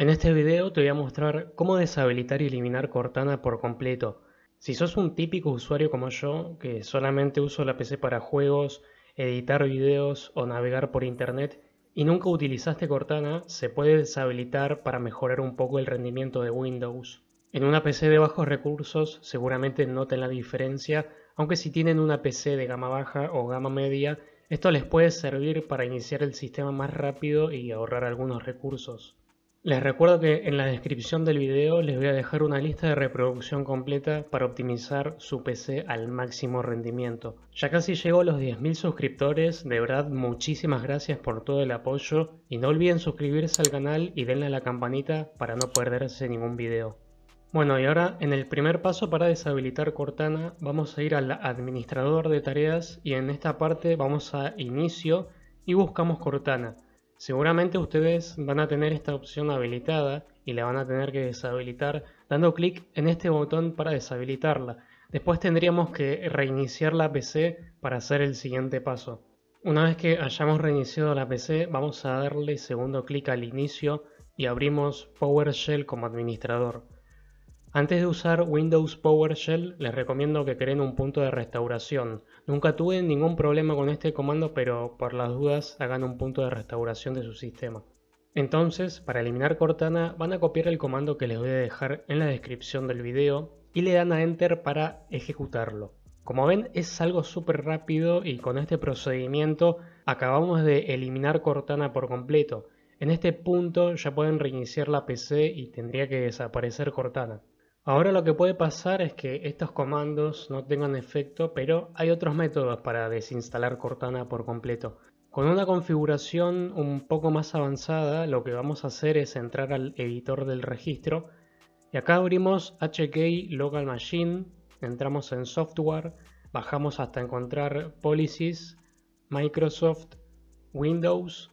En este video te voy a mostrar cómo deshabilitar y eliminar Cortana por completo. Si sos un típico usuario como yo, que solamente uso la PC para juegos, editar videos o navegar por internet y nunca utilizaste Cortana, se puede deshabilitar para mejorar un poco el rendimiento de Windows. En una PC de bajos recursos seguramente noten la diferencia, aunque si tienen una PC de gama baja o gama media, esto les puede servir para iniciar el sistema más rápido y ahorrar algunos recursos. Les recuerdo que en la descripción del video les voy a dejar una lista de reproducción completa para optimizar su PC al máximo rendimiento. Ya casi llegó a los 10.000 suscriptores, de verdad muchísimas gracias por todo el apoyo y no olviden suscribirse al canal y denle a la campanita para no perderse ningún video. Bueno y ahora en el primer paso para deshabilitar Cortana vamos a ir al administrador de tareas y en esta parte vamos a inicio y buscamos Cortana. Seguramente ustedes van a tener esta opción habilitada y la van a tener que deshabilitar dando clic en este botón para deshabilitarla. Después tendríamos que reiniciar la PC para hacer el siguiente paso. Una vez que hayamos reiniciado la PC vamos a darle segundo clic al inicio y abrimos PowerShell como administrador. Antes de usar Windows PowerShell les recomiendo que creen un punto de restauración. Nunca tuve ningún problema con este comando pero por las dudas hagan un punto de restauración de su sistema. Entonces, para eliminar Cortana van a copiar el comando que les voy a dejar en la descripción del video y le dan a Enter para ejecutarlo. Como ven es algo súper rápido y con este procedimiento acabamos de eliminar Cortana por completo. En este punto ya pueden reiniciar la PC y tendría que desaparecer Cortana. Ahora lo que puede pasar es que estos comandos no tengan efecto, pero hay otros métodos para desinstalar Cortana por completo. Con una configuración un poco más avanzada, lo que vamos a hacer es entrar al editor del registro y acá abrimos HK Local Machine, entramos en Software, bajamos hasta encontrar Policies, Microsoft, Windows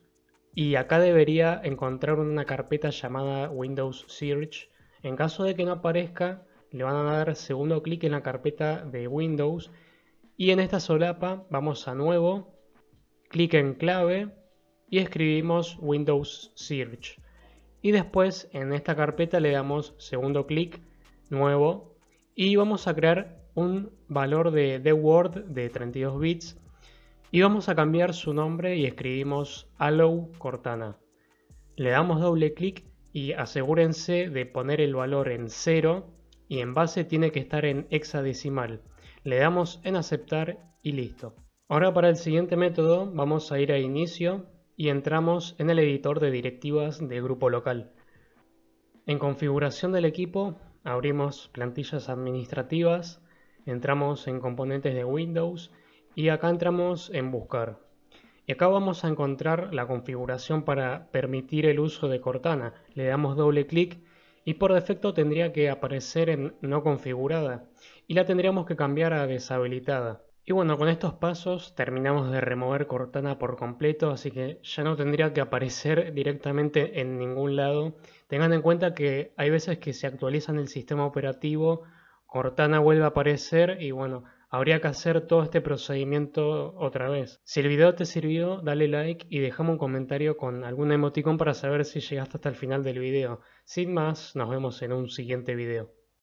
y acá debería encontrar una carpeta llamada Windows Search en caso de que no aparezca, le van a dar segundo clic en la carpeta de Windows y en esta solapa vamos a nuevo, clic en clave y escribimos Windows Search. Y después en esta carpeta le damos segundo clic, nuevo y vamos a crear un valor de, de Word de 32 bits y vamos a cambiar su nombre y escribimos Hello Cortana. Le damos doble clic y asegúrense de poner el valor en 0 y en base tiene que estar en hexadecimal. Le damos en aceptar y listo. Ahora para el siguiente método vamos a ir a inicio y entramos en el editor de directivas de grupo local. En configuración del equipo abrimos plantillas administrativas, entramos en componentes de Windows y acá entramos en buscar. Y acá vamos a encontrar la configuración para permitir el uso de Cortana. Le damos doble clic y por defecto tendría que aparecer en no configurada y la tendríamos que cambiar a deshabilitada. Y bueno, con estos pasos terminamos de remover Cortana por completo, así que ya no tendría que aparecer directamente en ningún lado. Tengan en cuenta que hay veces que se actualizan el sistema operativo, Cortana vuelve a aparecer y bueno, Habría que hacer todo este procedimiento otra vez. Si el video te sirvió, dale like y dejame un comentario con algún emoticón para saber si llegaste hasta el final del video. Sin más, nos vemos en un siguiente video.